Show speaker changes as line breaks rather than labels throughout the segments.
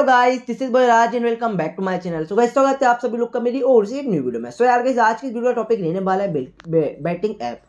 hello guys this is boy Raj and welcome back to my channel so guys स्वागत है आप सभी लोग का मेरी और से एक न्यू वीडियो में सो so, यार गाइस आज की वीडियो का टॉपिक रहने वाला है बैटिंग ऐप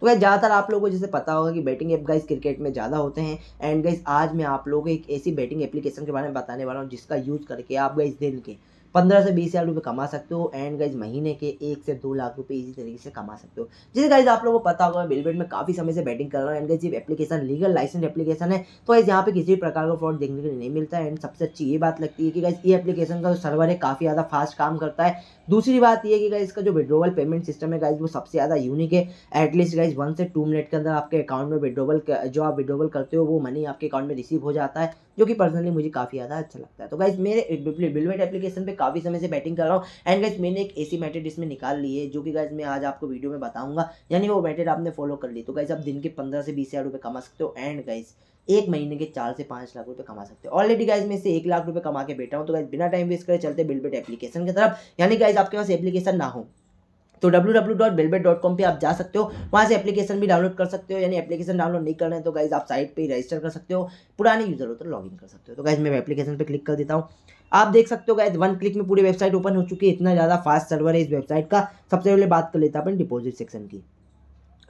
तो गाइस ज़्यादातर आप लोगों को जैसे पता होगा कि बैटिंग ऐप गाइस क्रिकेट में ज़्यादा होते हैं एंड गाइस आज मैं आप लोगों को एक ऐसी बैटिंग एप्लीकेशन के बारे में बताने वाला हूँ जिसका यूज़ करके आप गाइस दिन के पंद्रह से बीस हज़ार रुपये कमा सकते हो एंड गाइज महीने के एक से दो लाख रुपये इसी तरीके से कमा सकते हो जिस गाइज आप लोगों को पता होगा बिलबेट में काफ़ी समय से बैटिंग कर रहा हूँ एंड गाइज ये एप्लीकेशन लीगल लाइसेंस एप्लीकेशन है तो गाइज यहाँ पे किसी भी प्रकार का फ्रॉड देखने के लिए नहीं मिलता एंड सबसे अच्छी ये बात लगती है कि गाइज ये एप्लीकेशन का जो सर्वर है काफ़ी ज़्यादा फास्ट काम करता है दूसरी बात यह कि गाइज इसका जो विड्रोवल पेमेंट सिस्टम है गाइज वो सबसे ज़्यादा यूनिक है एटलीस्ट गाइज वन से टू मिनट के अंदर आपके अकाउंट में विड्रोवल जो आप विड्रोवल करते हो वो मनी आपके अकाउंट में रिसीव हो जाता है जो कि पर्सनली मुझे काफ़ी ज़्यादा अच्छा लगता है तो गाइज मेरे बिलवेट एप्लीकेशन पर काफ़ी समय से बैटिंग कर रहा हूँ एंड गाइज मैंने एक ऐसी मैटेड इसमें निकाल ली है जो कि गाइज मैं आज आपको वीडियो में बताऊंगा यानी वो मैटेड आपने फॉलो कर ली तो गाइज आप दिन के पंद्रह से बीस हज़ार रुपये कमा सकते हो एंड गाइज एक महीने के चार से पाँच लाख रुपए कमा सकते हो ऑलरेडी गाइज मैं से एक लाख रुपए कमा के बैठा हूँ तो गाइज बिना टाइम वेस्ट करे चलते बिलबेट एप्लीकेशन की तरफ यानी गाइज आपके पास एप्लीकेशन ना हो तो डब्ल्यू पे आप जा सकते हो वहाँ से एप्लीकेशन भी डाउनलोड कर सकते हो यानी एप्लीकेशन डाउनलोड नहीं करना है तो गाइज आप साइट पर रजिस्टर कर सकते हो पुराने यूजर हो तो लॉग कर सकते हो तो गाइज मैं एप्लीकेशन पर क्लिक कर देता हूँ आप देख सकते हो गाइज वन क्लिक में पूरी वेबसाइट ओपन हो चुकी है इतना ज़्यादा फास्ट सर्वर है इस वेबसाइट का सबसे पहले बात कर लेते हैं अपन डिपोजिट सेक्शन की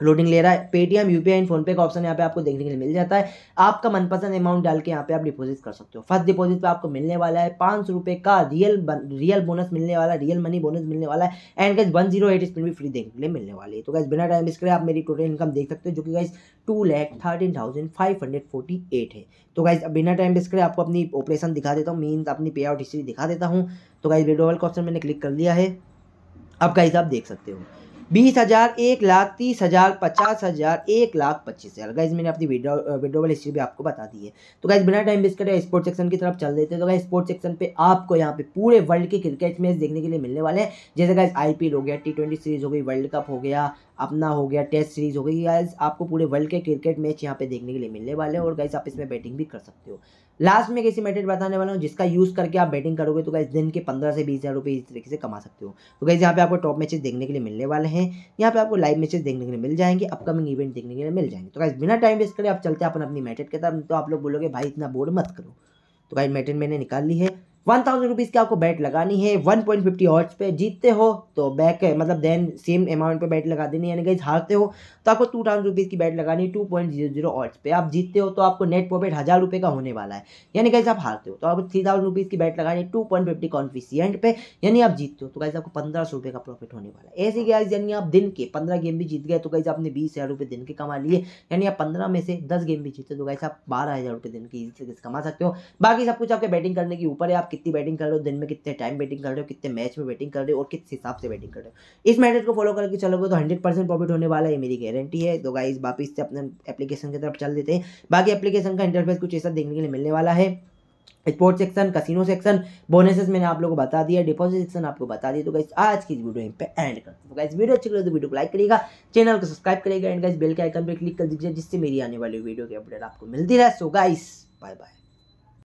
लोडिंग ले रहा है Paytm U P I PhonePe का ऑप्शन यहाँ पे आपको देखने के लिए मिल जाता है आपका मनपसंद अमाउंट डाल के यहाँ पे आप डिपॉजिट कर सकते हो फर्स्ट डिपॉजिट पे आपको मिलने वाला है पाँच सौ रुपये का रियल रियल बोनस मिलने वाला है रियल मनी बोनस मिलने वाला है and guys one zero eight spin भी फ्री देखने के लिए मिलने वाली है तो गैस बिना टाइम इसके आप मेरी टोटल इनकम देख सकते हो जो कि guys two lakh thirteen thousand five hundred forty eight है तो गाइज बिना टाइम वेस्ट आपको अपनी ऑपरेशन दिखा देता हूँ मीन्स अपनी पे आउट हिस्ट्री दिखा देता हूँ तो गाइज विड्रोवल का ऑप्शन मैंने क्लिक कर लिया है अब गाइज आप देख सकते हो बीस हज़ार एक लाख तीस हज़ार पचास हज़ार एक लाख पच्चीस हज़ार गाइज मैंने अपनी विड्रो वाली हिस्ट्री भी आपको बता दी है तो गाइज बिना टाइम वेस्ट करें स्पोर्ट्स सेक्शन की तरफ चल देते हैं तो गाइज स्पोर्ट्स सेक्शन पे आपको यहाँ पे पूरे वर्ल्ड के क्रिकेट मैच देखने के लिए मिलने वाले हैं जैसे गाइज आई हो गया टी सीरीज़ हो गई वर्ल्ड कप हो गया अपना हो गया टेस्ट सीरीज़ हो गई गाइज आपको पूरे वर्ल्ड के क्रिकेट मैच यहाँ पे देखने के लिए मिलने वाले हैं और गाइज आप इसमें बैटिंग भी कर सकते हो लास्ट में कैसी मेटेड बताने वाला हूँ जिसका यूज़ करके आप बैटिंग करोगे तो गाइज दिन के पंद्रह से बीस हज़ार रुपये इस तरीके से कमा सकते हो तो गाइज यहाँ पे आपको टॉप मैचेस देखने के लिए मिलने वाले हैं यहाँ पे आपको लाइव मैचेस देखने के लिए मिल जाएंगे अपकमिंग इवेंट देखने के लिए मिल जाएंगे तो गाइज बिना टाइम वेस्ट करें आप चलते हैं अपन अपनी मेटेड के तरफ तो आप लोग बोलोगे भाई इतना बोर्ड मत करो तो गाइज मेटेड मैंने निकाल ली है वन थाउजेंड रुपीज़ की आपको बैट लगानी है वन पॉइंट फिफ्टी हॉट्स पे जीतते हो तो बैक है मतलब देन सेम अमाउंट पे बैट लगा देनी यानी कहीं हारते हो तो आपको टू थाउजेंड रुपीज़ की बैट लगानी two point zero zero odds पे आप जीतते हो तो आपको नेट प्रॉफिट हज़ार रुपये का होने वाला है यानी कहीं आप हारते हो तो आपको थ्री थाउजेंड रुपीज़ की बैट लगानी टू पॉइंट फिफ्टी कॉन्फिशियंट पे यानी आप जीतते हो तो कैसे आपको पंद्रह सौ रुपये का प्रॉफिट होने वाला है ऐसे गैस यानी आप दिन के पंद्रह गेम भी जीत गए तो कैसे आपने बीस हज़ार रुपये दिन के कमा लिए यानी आप पंद्रह में से दस गेम भी जीते तो कैसे आप बारह हज़ार रुपये दिन के कमा सकते हो बाकी सब कुछ आपके बैटिंग करने के ऊपर है आप कितनी बैटिंग कर रहे हो दिन में कितने टाइम बैटिंग कर रहे हो कितने मैच में बैटिंग कर रहे हो और किस हिसाब से बैटिंग कर रहे हो इस मैथड को फॉलो करके चलोगे तो हंड्रेड परसेंट प्रॉफिट होने वाला है मेरी गारंटी है तो गाइज वापस से अपने एप्लीकेशन की तरफ चल देते हैं बाकी एप्लीकेशन का इंटरफेस कुछ ऐसा देखने के लिए मिलने वाला है sport section casino section bonuses मैंने आप लोगों को बता दिया डिपॉजिट सेक्शन आपको बता दिया तो गाइस आज की वीडियो यहीं पे एंड कर तो गाइस वीडियो अच्छी लगे तो वीडियो को लाइक करिएगा चैनल को सब्सक्राइब करिएगा एंड गाइस बेल के आइकन पे क्लिक कर दीजिए जिससे मेरी आने वाली वीडियो की अपडेट आपको मिलती रहे सो गाइस बाय बाय